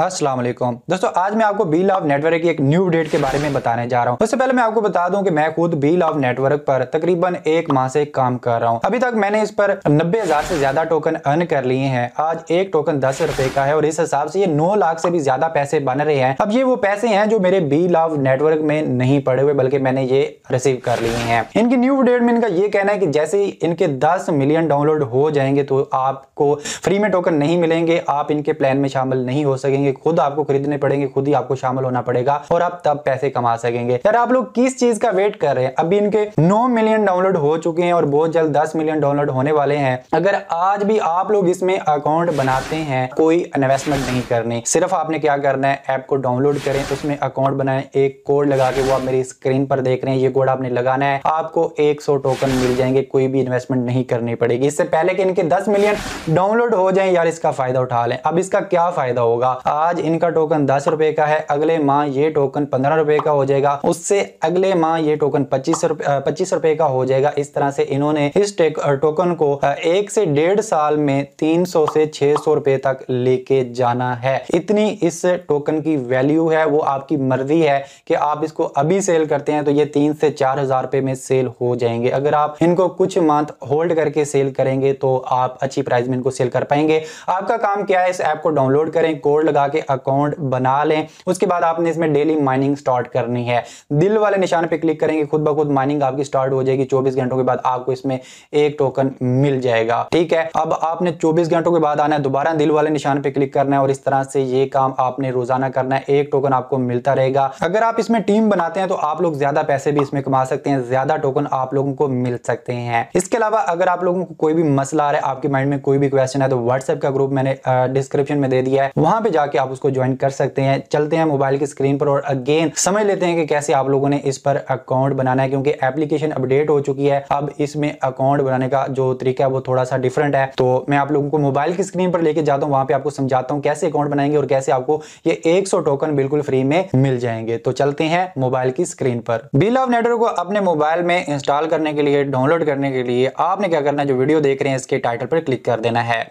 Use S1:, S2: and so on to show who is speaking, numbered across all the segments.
S1: अस्सलाम वालेकुम दोस्तों आज मैं आपको बी लाभ नेटवर्क की एक न्यू अपडेट के बारे में बताने जा रहा हूँ उससे पहले मैं आपको बता दूं कि मैं खुद बी लाभ नेटवर्क पर तकरीबन एक माह से काम कर रहा हूँ अभी तक मैंने इस पर नब्बे हजार से ज्यादा टोकन अर्न कर लिए हैं आज एक टोकन दस रुपए का है और इस हिसाब से ये नौ लाख से भी ज्यादा पैसे बन रहे हैं अब ये वो पैसे हैं जो मेरे बी लाभ नेटवर्क में नहीं पड़े हुए बल्कि मैंने ये रिसीव कर लिए हैं इनकी न्यू अपडेट में इनका ये कहना है कि जैसे ही इनके दस मिलियन डाउनलोड हो जाएंगे तो आपको फ्री में टोकन नहीं मिलेंगे आप इनके प्लान में शामिल नहीं हो सकेंगे पड़ेंगे खुद आपको खरीदने पड़ेंगे खुद ही आपको शामिल होना पड़ेगा और आप तब पैसे कमा सकेंगे यार आप लोग किस चीज का वेट कर रहे हैं अभी इनके नौ मिलियन डाउनलोड हो चुके हैं और बहुत जल्द दस मिलियन डाउनलोड होने वाले हैं अगर आज भी आप लोग इसमें अकाउंट बनाते हैं कोई इन्वेस्टमेंट नहीं करने सिर्फ आपने क्या करना है ऐप को डाउनलोड करें उसमें अकाउंट बनाए एक कोड लगा के वो आप मेरी स्क्रीन पर देख रहे हैं ये कोड आपने लगाना है आपको एक टोकन मिल जाएंगे कोई भी इन्वेस्टमेंट नहीं करनी पड़ेगी इससे पहले कि इनके दस मिलियन डाउनलोड हो जाए यार इसका फायदा उठा लें अब इसका क्या फायदा होगा आज इनका टोकन दस रुपए का है अगले माह ये टोकन पंद्रह रुपए का हो जाएगा उससे अगले माह ये टोकन पच्चीस पच्चीस रुपए का हो जाएगा इस तरह से इन्होंने इस टोकन को एक से डेढ़ साल में तीन सौ से छह सौ रुपए तक लेके जाना है इतनी इस टोकन की वैल्यू है वो आपकी मर्जी है कि आप इसको अभी सेल करते हैं तो ये तीन से चार हजार रुपए में सेल हो जाएंगे अगर आप इनको कुछ मंथ होल्ड करके सेल करेंगे तो आप अच्छी प्राइस में इनको सेल कर पाएंगे आपका काम क्या है इस ऐप को डाउनलोड करें कोड लगा के अकाउंट बना लें उसके बाद आपने इसमें डेली माइनिंग स्टार्ट करनी है दिल वाले निशान पर क्लिक करेंगे खुद ब खुद माइनिंग आपकी स्टार्ट हो जाएगी चौबीस घंटों के बाद आपको इसमें एक टोकन मिल जाएगा ठीक है अब आपने चौबीस घंटों के बाद आना है दोबारा दिल वाले निशान पर क्लिक करना है और इस तरह से ये काम आपने रोजाना करना है एक टोकन आपको मिलता रहेगा अगर आप इसमें टीम बनाते हैं तो आप लोग ज्यादा पैसे भी इसमें कमा सकते हैं ज्यादा टोकन आप लोगों को मिल सकते हैं इसके अलावा अगर आप लोगों को कोई भी मसला आ रहा है आपके माइंड में कोई भी क्वेश्चन है तो व्हाट्सएप का ग्रुप मैंने डिस्क्रिप्शन में दे दिया है वहां पर जाकर जाके आप उसको ज्वाइन कर सकते हैं चलते हैं मोबाइल की स्क्रीन पर और अगेन समझ लेते हैं कि कैसे आप लोगों ने इस पर अकाउंट बनाना है क्योंकि एप्लीकेशन अपडेट हो चुकी है अब इसमें अकाउंट बनाने का जो तरीका है वो थोड़ा सा डिफरेंट है तो मैं आप लोगों को मोबाइल की स्क्रीन पर लेके जाता हूँ वहां पर आपको समझाता हूँ कैसे अकाउंट बनाएंगे और कैसे आपको ये एक टोकन बिल्कुल फ्री में मिल जाएंगे तो चलते हैं मोबाइल की स्क्रीन पर बिल ऑफ नेटवर्क को अपने मोबाइल में इंस्टॉल करने के लिए डाउनलोड करने के लिए आपने क्या करना है जो वीडियो देख रहे हैं इसके टाइटल पर क्लिक कर देना है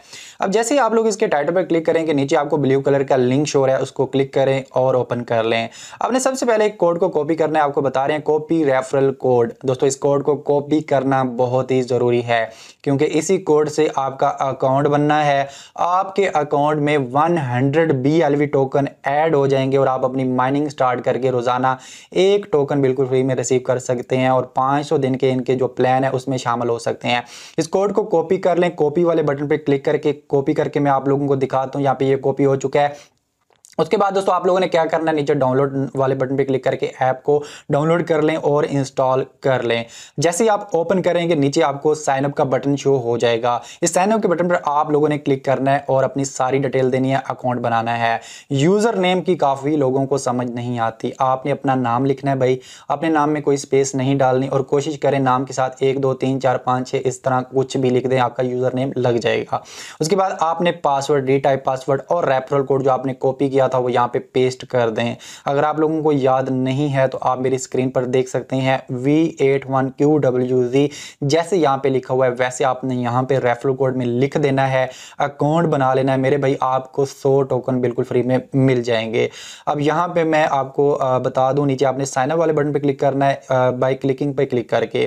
S1: अब जैसे ही आप लोग इसके टाइटल पर क्लिक करेंगे नीचे आपको ब्लू कलर का लिंक शो रहा है उसको क्लिक करें और ओपन कर लें आपने सबसे पहले एक कोड को कॉपी करना है आपको बता रहे हैं कॉपी रेफरल कोड दोस्तों इस कोड को कॉपी करना बहुत ही ज़रूरी है क्योंकि इसी कोड से आपका अकाउंट बनना है आपके अकाउंट में 100 हंड्रेड बी टोकन ऐड हो जाएंगे और आप अपनी माइनिंग स्टार्ट करके रोज़ाना एक टोकन बिल्कुल फ्री में रिसीव कर सकते हैं और 500 दिन के इनके जो प्लान है उसमें शामिल हो सकते हैं इस कोड को कॉपी कर लें कॉपी वाले बटन पर क्लिक करके कॉपी करके मैं आप लोगों को दिखाता हूँ यहाँ पे ये कॉपी हो चुका है उसके बाद दोस्तों आप लोगों ने क्या करना है नीचे डाउनलोड वाले बटन पे क्लिक करके ऐप को डाउनलोड कर लें और इंस्टॉल कर लें जैसे ही आप ओपन करेंगे नीचे आपको साइनअप का बटन शो हो जाएगा इस साइनअप के बटन पर आप लोगों ने क्लिक करना है और अपनी सारी डिटेल देनी है अकाउंट बनाना है यूज़र नेम की काफ़ी लोगों को समझ नहीं आती आपने अपना नाम लिखना है भाई अपने नाम में कोई स्पेस नहीं डालनी और कोशिश करें नाम के साथ एक दो तीन चार पाँच छः इस तरह कुछ भी लिख दें आपका यूज़र नेम लग जाएगा उसके बाद आपने पासवर्ड टाइप पासवर्ड और रेफरल कोड जो आपने कॉपी किया किया था वो यहाँ पे पेस्ट कर दें अगर आप लोगों को याद नहीं है तो आप मेरी स्क्रीन पर देख सकते हैं V eight one Q W G जैसे यहाँ पे लिखा हुआ है वैसे आपने यहाँ पे रेफरल कोड में लिख देना है अकाउंट बना लेना है मेरे भाई आपको सौ टोकन बिल्कुल फ्री में मिल जाएंगे अब यहाँ पर मैं आपको बता दूँ नीचे आपने साइनअप वाले बटन पर क्लिक करना है बाई क्लिकिंग पर क्लिक करके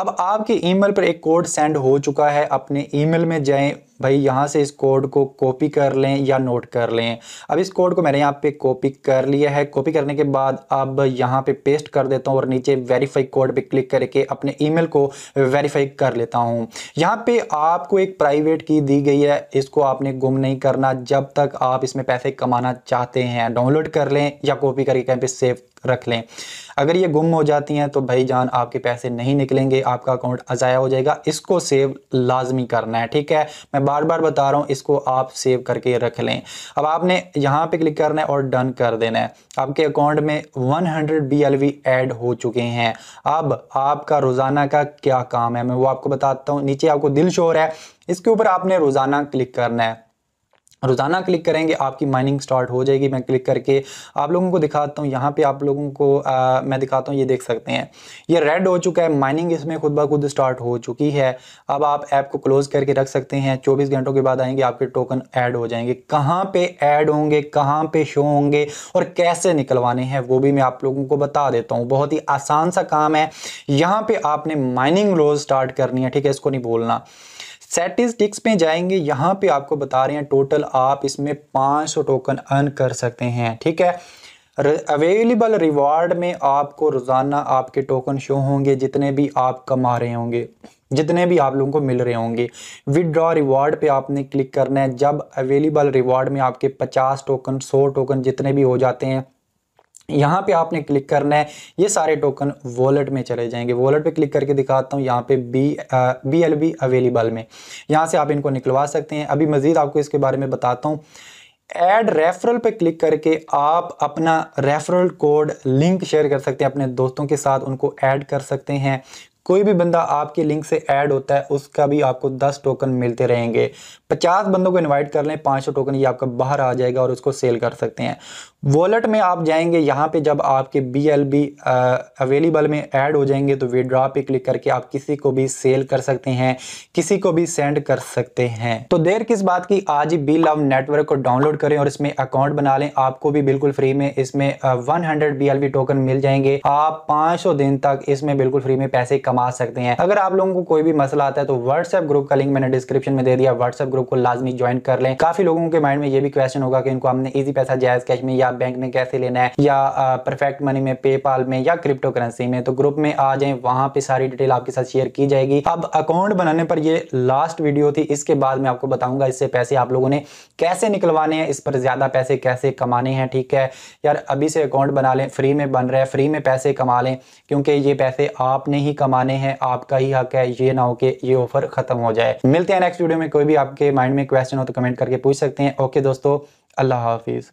S1: अब आपके ईमेल पर एक कोड सेंड हो चुका है अपने ईमेल में जाएं भाई यहाँ से इस कोड को कॉपी कर लें या नोट कर लें अब इस कोड को मैंने यहाँ पे कॉपी कर लिया है कॉपी करने के बाद अब यहाँ पे पेस्ट कर देता हूँ और नीचे वेरीफाई कोड पे क्लिक करके अपने ईमेल को वेरीफाई कर लेता हूँ यहाँ पे आपको एक प्राइवेट की दी गई है इसको आपने गुम नहीं करना जब तक आप इसमें पैसे कमाना चाहते हैं डाउनलोड कर लें या कॉपी करके कहीं पर सेव रख लें अगर ये गुम हो जाती हैं तो भाई जान आपके पैसे नहीं निकलेंगे आपका अकाउंट अजाया हो जाएगा इसको सेव लाजमी करना है ठीक है मैं बार बार बता रहा हूँ इसको आप सेव करके रख लें अब आपने यहाँ पे क्लिक करना है और डन कर देना है आपके अकाउंट में 100 हंड्रेड बी एड हो चुके हैं अब आपका रोज़ाना का क्या काम है मैं वो आपको बताता हूँ नीचे आपको दिल शोर है इसके ऊपर आपने रोज़ाना क्लिक करना है रोज़ाना क्लिक करेंगे आपकी माइनिंग स्टार्ट हो जाएगी मैं क्लिक करके आप लोगों को दिखाता हूँ यहाँ पे आप लोगों को आ, मैं दिखाता हूँ ये देख सकते हैं ये रेड हो चुका है माइनिंग इसमें खुद ब खुद स्टार्ट हो चुकी है अब आप ऐप को क्लोज़ करके रख सकते हैं 24 घंटों के बाद आएंगे आपके टोकन ऐड हो जाएंगे कहाँ पर ऐड होंगे कहाँ पर शो होंगे और कैसे निकलवाने हैं वो भी मैं आप लोगों को बता देता हूँ बहुत ही आसान सा काम है यहाँ पर आपने माइनिंग रोज़ स्टार्ट करनी है ठीक है इसको नहीं बोलना स्टैटिस्टिक्स में जाएंगे यहाँ पे आपको बता रहे हैं टोटल आप इसमें 500 टोकन अर्न कर सकते हैं ठीक है अवेलेबल रिवार्ड में आपको रोज़ाना आपके टोकन शो होंगे जितने भी आप कमा रहे होंगे जितने भी आप लोगों को मिल रहे होंगे विदड्रॉ रिवार्ड पे आपने क्लिक करना है जब अवेलेबल रिवार्ड में आपके 50 टोकन 100 टोकन जितने भी हो जाते हैं यहाँ पे आपने क्लिक करना है ये सारे टोकन वॉलेट में चले जाएंगे वॉलेट पे क्लिक करके दिखाता हूँ यहाँ पे बी आ, बी एल बी अवेलेबल में यहाँ से आप इनको निकलवा सकते हैं अभी मज़ीद आपको इसके बारे में बताता हूँ ऐड रेफरल पे क्लिक करके आप अपना रेफरल कोड लिंक शेयर कर सकते हैं अपने दोस्तों के साथ उनको ऐड कर सकते हैं कोई भी बंदा आपके लिंक से ऐड होता है उसका भी आपको 10 टोकन मिलते रहेंगे 50 बंदों को इनवाइट कर लें 500 टोकन ये आपका बाहर आ जाएगा और उसको सेल कर सकते हैं वॉलेट में आप जाएंगे यहाँ पे जब आपके बी एल बी अवेलेबल में ऐड हो जाएंगे तो विड्रॉ पे क्लिक करके आप किसी को भी सेल कर सकते हैं किसी को भी सेंड कर सकते हैं तो देर किस बात की आज ही बी लव नेटवर्क को डाउनलोड करें और इसमें अकाउंट बना लें आपको भी बिल्कुल फ्री में इसमें वन हंड्रेड बी टोकन मिल जाएंगे आप पाँच दिन तक इसमें बिल्कुल फ्री में पैसे कमा सकते हैं अगर आप लोगों को कोई भी मसला आता है तो व्हाट्सएप ग्रुप का लिंक मैंने डिस्क्रिप्शन में दे दिया व्हाट्सएप ग्रुप को लाजमी ज्वाइन कर लें काफी लोगों के माइंड में ये भी क्वेश्चन होगा कि इनको हमने ईजी पैसा जायज कैश में या या बैंक में कैसे लेना है या परफेक्ट मनी में पेपाल में या क्रिप्टो करेंसी में तो ग्रुप में आ जाए वहां पर सारी डिटेल आपके साथ शेयर की जाएगी अब अकाउंट बनाने पर यह लास्ट वीडियो थी इसके बाद में आपको बताऊंगा इससे पैसे आप लोगों ने कैसे निकलवाने हैं इस पर ज्यादा पैसे कैसे कमाने हैं ठीक है यार अभी से अकाउंट बना लें फ्री में बन रहा है फ्री में पैसे कमा लें क्योंकि ये पैसे आपने ही कमाने हैं आपका ही हक है ये ना हो कि ये ऑफर खत्म हो जाए मिलते हैं नेक्स्ट वीडियो में कोई भी आपके माइंड में क्वेश्चन हो तो कमेंट करके पूछ सकते हैं ओके दोस्तों अल्लाह हाफिज़